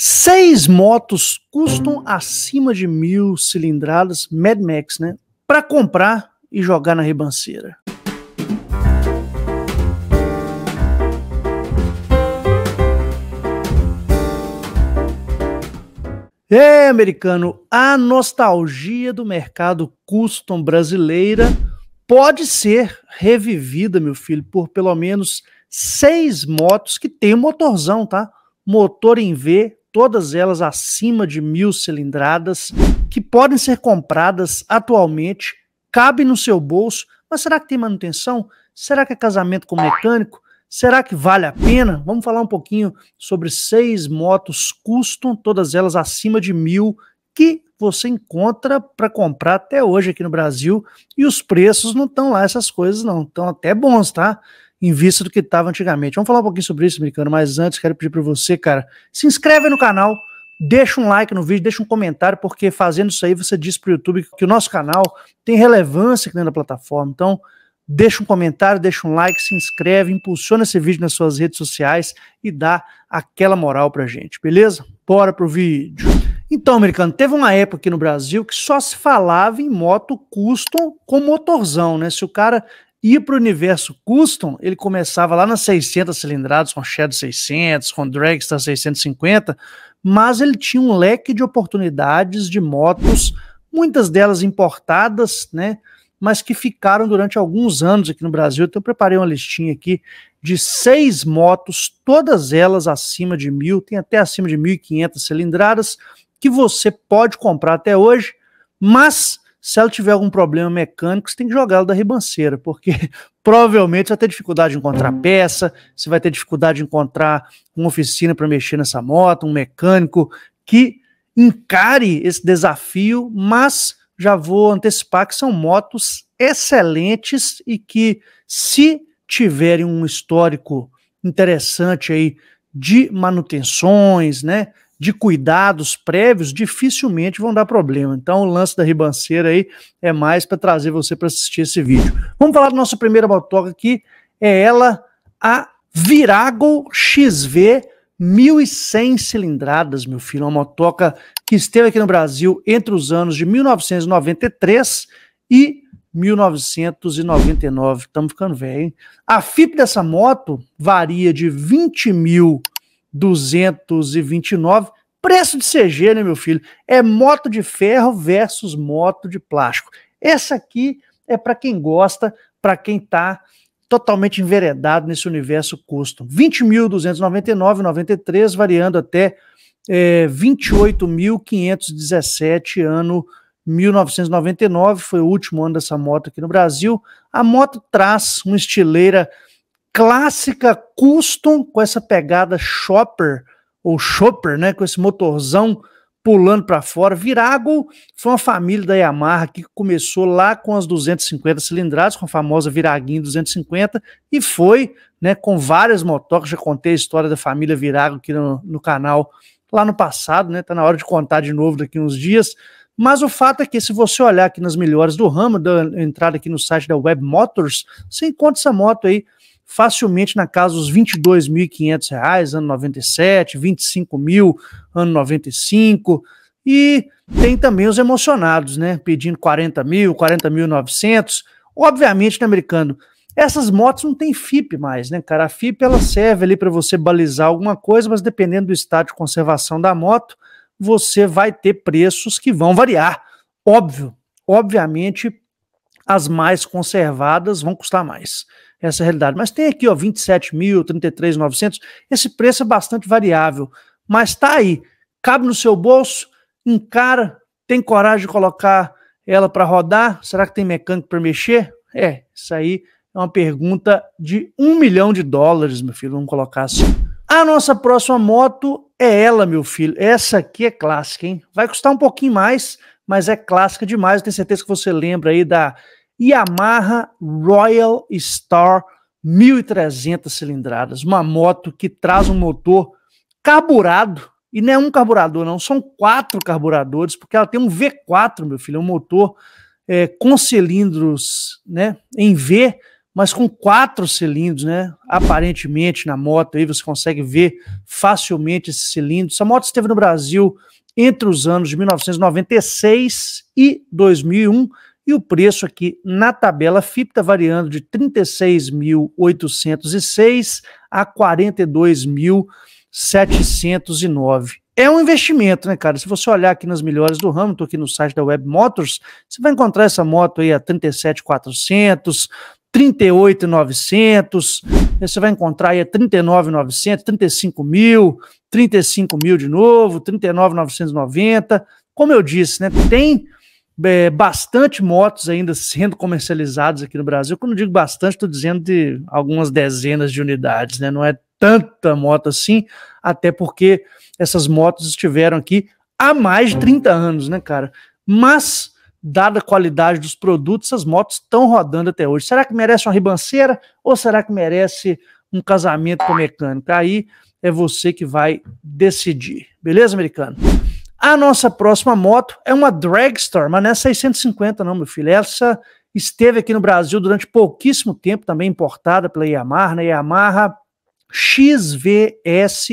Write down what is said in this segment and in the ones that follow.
Seis motos custam acima de mil cilindradas, Mad Max, né? Para comprar e jogar na ribanceira. É, americano, a nostalgia do mercado custom brasileira pode ser revivida, meu filho, por pelo menos seis motos que tem motorzão, tá? Motor em V, todas elas acima de mil cilindradas, que podem ser compradas atualmente, cabem no seu bolso, mas será que tem manutenção? Será que é casamento com mecânico? Será que vale a pena? Vamos falar um pouquinho sobre seis motos custom, todas elas acima de mil, que você encontra para comprar até hoje aqui no Brasil e os preços não estão lá essas coisas não, estão até bons, tá? em vista do que estava antigamente. Vamos falar um pouquinho sobre isso, americano, mas antes quero pedir para você, cara, se inscreve no canal, deixa um like no vídeo, deixa um comentário, porque fazendo isso aí você diz para o YouTube que o nosso canal tem relevância aqui dentro da plataforma. Então, deixa um comentário, deixa um like, se inscreve, impulsiona esse vídeo nas suas redes sociais e dá aquela moral a gente, beleza? Bora pro vídeo. Então, americano, teve uma época aqui no Brasil que só se falava em moto custom com motorzão, né? Se o cara ir para o universo custom, ele começava lá nas 600 cilindradas, com Shadow 600, com Dragster 650, mas ele tinha um leque de oportunidades de motos, muitas delas importadas, né? Mas que ficaram durante alguns anos aqui no Brasil. Então, eu preparei uma listinha aqui de seis motos, todas elas acima de mil, tem até acima de 1.500 cilindradas, que você pode comprar até hoje, mas se ela tiver algum problema mecânico, você tem que jogá-la da ribanceira, porque provavelmente você vai ter dificuldade de encontrar peça, você vai ter dificuldade de encontrar uma oficina para mexer nessa moto, um mecânico que encare esse desafio, mas já vou antecipar que são motos excelentes e que, se tiverem um histórico interessante aí de manutenções, né? de cuidados prévios, dificilmente vão dar problema. Então, o lance da ribanceira aí é mais para trazer você para assistir esse vídeo. Vamos falar da nossa primeira motoca aqui, é ela, a Virago XV 1.100 cilindradas, meu filho, uma motoca que esteve aqui no Brasil entre os anos de 1993 e 1999. Estamos ficando velho, hein? A FIP dessa moto varia de 20 mil 229. Preço de CG, né, meu filho? É moto de ferro versus moto de plástico. Essa aqui é para quem gosta, para quem tá totalmente enveredado nesse universo custo. 20.299,93, variando até é, 28.517, ano 1999, foi o último ano dessa moto aqui no Brasil. A moto traz uma estileira clássica custom com essa pegada shopper ou shopper, né, com esse motorzão pulando para fora. Virago foi uma família da Yamaha que começou lá com as 250 cilindradas, com a famosa Viraguinho 250, e foi né, com várias motocas. Já contei a história da família Virago aqui no, no canal lá no passado, né? Tá na hora de contar de novo daqui uns dias. Mas o fato é que, se você olhar aqui nas melhores do ramo, da entrada aqui no site da Web Motors, você encontra essa moto aí facilmente na casa dos R$ 22.500, ano 97, R$ mil, ano 95. E tem também os emocionados, né? Pedindo 40 mil, 40.900. Obviamente, né, americano? Essas motos não tem FIP mais, né, cara? A FIP ela serve ali para você balizar alguma coisa, mas dependendo do estado de conservação da moto, você vai ter preços que vão variar. Óbvio, obviamente, as mais conservadas vão custar mais essa realidade. Mas tem aqui, ó, 27 mil, 33,900. Esse preço é bastante variável, mas tá aí. Cabe no seu bolso, encara, tem coragem de colocar ela para rodar? Será que tem mecânico para mexer? É, isso aí é uma pergunta de um milhão de dólares, meu filho. Vamos colocar assim. A nossa próxima moto é ela, meu filho. Essa aqui é clássica, hein? Vai custar um pouquinho mais, mas é clássica demais. Eu tenho certeza que você lembra aí da Yamaha Royal Star 1300 cilindradas, uma moto que traz um motor carburado, e não é um carburador, não, são quatro carburadores, porque ela tem um V4, meu filho, é um motor é, com cilindros né, em V, mas com quatro cilindros, né? Aparentemente na moto aí você consegue ver facilmente esses cilindros. Essa moto esteve no Brasil entre os anos de 1996 e 2001 e o preço aqui na tabela FIP está variando de 36.806 a 42.709. É um investimento, né, cara? Se você olhar aqui nas melhores do ramo, estou aqui no site da Web Motors, você vai encontrar essa moto aí a 37.400, 38,900, você vai encontrar aí a 39,900, 35 mil, 35 mil de novo, 39,990. Como eu disse, né, tem é, bastante motos ainda sendo comercializadas aqui no Brasil. Quando digo bastante, estou dizendo de algumas dezenas de unidades, né? Não é tanta moto assim, até porque essas motos estiveram aqui há mais de 30 anos, né, cara? Mas, dada a qualidade dos produtos, essas motos estão rodando até hoje. Será que merece uma ribanceira ou será que merece um casamento com a mecânica? Aí é você que vai decidir. Beleza, americano? A nossa próxima moto é uma Dragstar, mas não é 650 não, meu filho. Essa esteve aqui no Brasil durante pouquíssimo tempo, também importada pela Yamaha, né? Yamaha XVS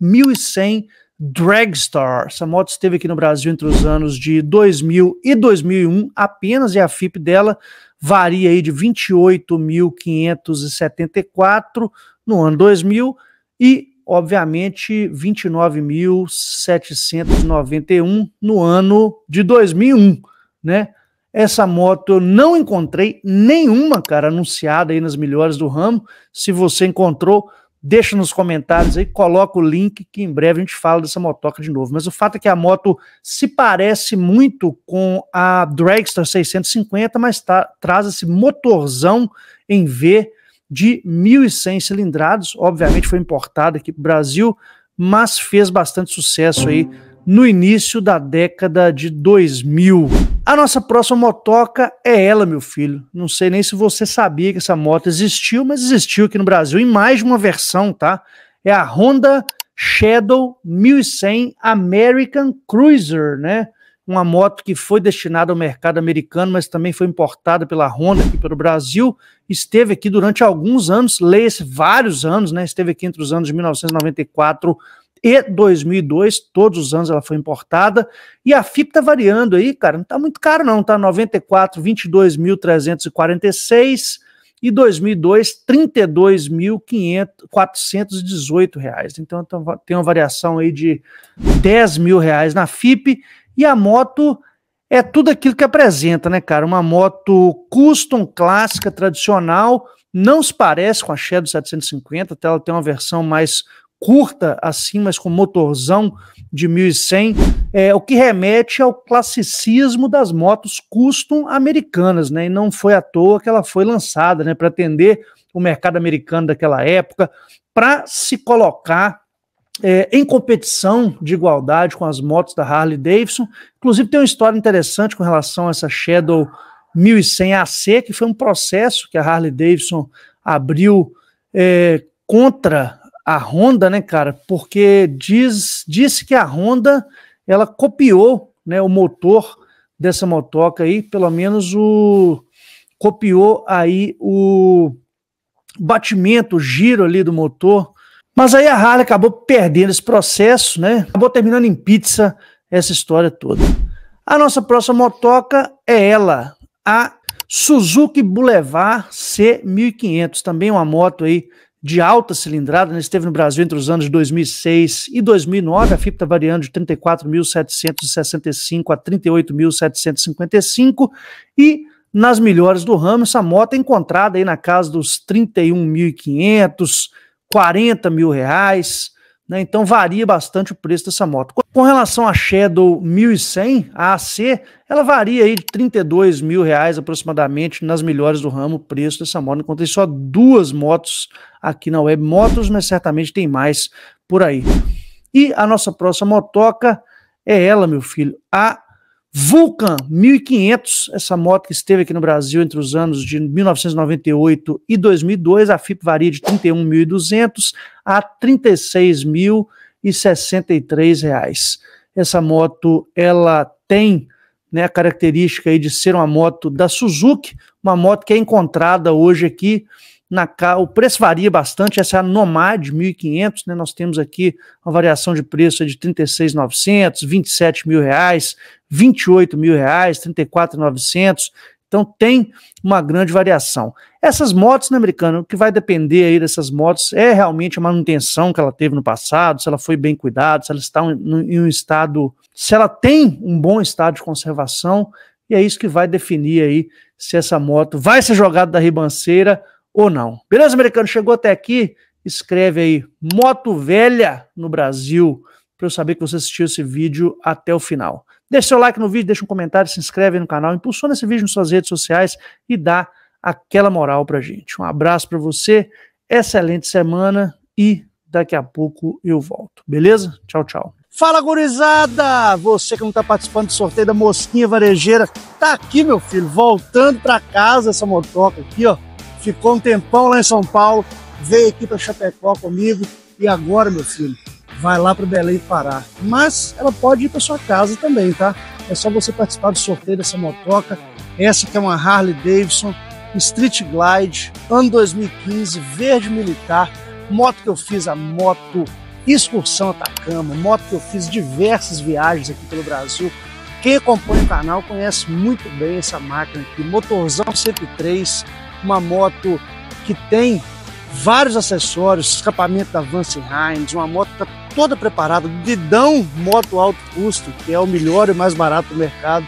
1100 Dragstar. Essa moto esteve aqui no Brasil entre os anos de 2000 e 2001, apenas e a FIP dela varia aí de 28.574 no ano 2000 e obviamente 29.791 no ano de 2001, né? Essa moto eu não encontrei nenhuma, cara, anunciada aí nas melhores do ramo. Se você encontrou, deixa nos comentários aí, coloca o link que em breve a gente fala dessa motoca de novo. Mas o fato é que a moto se parece muito com a Dragster 650, mas tá, traz esse motorzão em V de 1.100 cilindrados, obviamente foi importada aqui para o Brasil, mas fez bastante sucesso aí no início da década de 2000. A nossa próxima motoca é ela, meu filho. Não sei nem se você sabia que essa moto existiu, mas existiu aqui no Brasil em mais de uma versão, tá? É a Honda Shadow 1100 American Cruiser, né? uma moto que foi destinada ao mercado americano, mas também foi importada pela Honda aqui pelo Brasil, esteve aqui durante alguns anos, leia-se vários anos, né? Esteve aqui entre os anos de 1994 e 2002, todos os anos ela foi importada, e a FIP está variando aí, cara, não está muito caro não, está 94, 22.346 e 2002, 32.418 reais, então tem uma variação aí de 10 mil reais na FIP, e a moto é tudo aquilo que apresenta, né, cara? Uma moto custom, clássica, tradicional, não se parece com a Shadow 750, até ela tem uma versão mais curta assim, mas com motorzão de 1100, é, o que remete ao classicismo das motos custom americanas, né? E não foi à toa que ela foi lançada, né, para atender o mercado americano daquela época, para se colocar é, em competição de igualdade com as motos da Harley Davidson. Inclusive, tem uma história interessante com relação a essa Shadow 1100 AC, que foi um processo que a Harley Davidson abriu é, contra a Honda, né, cara? Porque diz, disse que a Honda ela copiou né, o motor dessa motoca aí, pelo menos o copiou aí o batimento, o giro ali do motor mas aí a Harley acabou perdendo esse processo, né? Acabou terminando em pizza essa história toda. A nossa próxima motoca é ela, a Suzuki Boulevard C1500, também uma moto aí de alta cilindrada, né? esteve no Brasil entre os anos 2006 e 2009, a FIP está variando de 34.765 a 38.755 e nas melhores do ramo, essa moto é encontrada aí na casa dos 31.500, 40 mil reais, né? Então varia bastante o preço dessa moto. Com relação à Shadow 1100, a AC, ela varia aí de 32 mil reais aproximadamente nas melhores do ramo o preço dessa moto. Encontrei só duas motos aqui na Web Motos, mas certamente tem mais por aí. E a nossa próxima motoca é ela, meu filho, a Vulcan 1500, essa moto que esteve aqui no Brasil entre os anos de 1998 e 2002, a FIP varia de 31.200 a 36.063 reais. Essa moto, ela tem né, a característica aí de ser uma moto da Suzuki, uma moto que é encontrada hoje aqui na, o preço varia bastante, essa é a Nomad 1.500, né? Nós temos aqui uma variação de preço de 36.900, 27 mil reais, 28 mil reais, 34.900. Então tem uma grande variação. Essas motos, né, americano, o que vai depender aí dessas motos é realmente a manutenção que ela teve no passado, se ela foi bem cuidada, se ela está em um estado, se ela tem um bom estado de conservação, e é isso que vai definir aí se essa moto vai ser jogada da ribanceira ou não. Beleza, americano? Chegou até aqui? Escreve aí, moto velha no Brasil, para eu saber que você assistiu esse vídeo até o final. Deixe seu like no vídeo, deixa um comentário, se inscreve no canal, impulsiona esse vídeo nas suas redes sociais e dá aquela moral pra gente. Um abraço para você, excelente semana e daqui a pouco eu volto. Beleza? Tchau, tchau. Fala, gurizada! Você que não está participando do sorteio da Mosquinha Varejeira, tá aqui, meu filho, voltando para casa essa motoca aqui, ó ficou um tempão lá em São Paulo, veio aqui para Chapecó comigo e agora, meu filho, vai lá para Belém parar. Mas ela pode ir para sua casa também, tá? É só você participar do sorteio dessa motoca. Essa que é uma Harley Davidson Street Glide, ano 2015, verde militar, moto que eu fiz a moto excursão Atacama, moto que eu fiz diversas viagens aqui pelo Brasil. Quem acompanha o canal conhece muito bem essa máquina aqui, motorzão 103, uma moto que tem vários acessórios, escapamento da Vance Hines, uma moto tá toda preparada, dedão moto alto custo, que é o melhor e mais barato do mercado.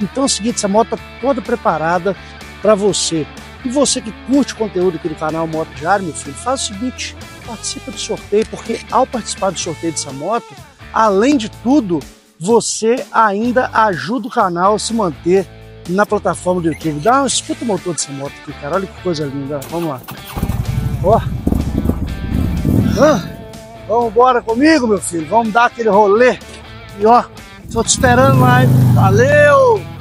Então é o seguinte, essa moto tá toda preparada para você. E você que curte o conteúdo aqui do canal Moto Diário, meu filho, faz o seguinte, participa do sorteio, porque ao participar do sorteio dessa moto, além de tudo, você ainda ajuda o canal a se manter na plataforma do YouTube. Dá uma escuta o motor dessa moto aqui, cara. Olha que coisa linda. Vamos lá. Ó. Ah. Vamos embora comigo, meu filho. Vamos dar aquele rolê. E ó, tô te esperando lá, hein? Valeu!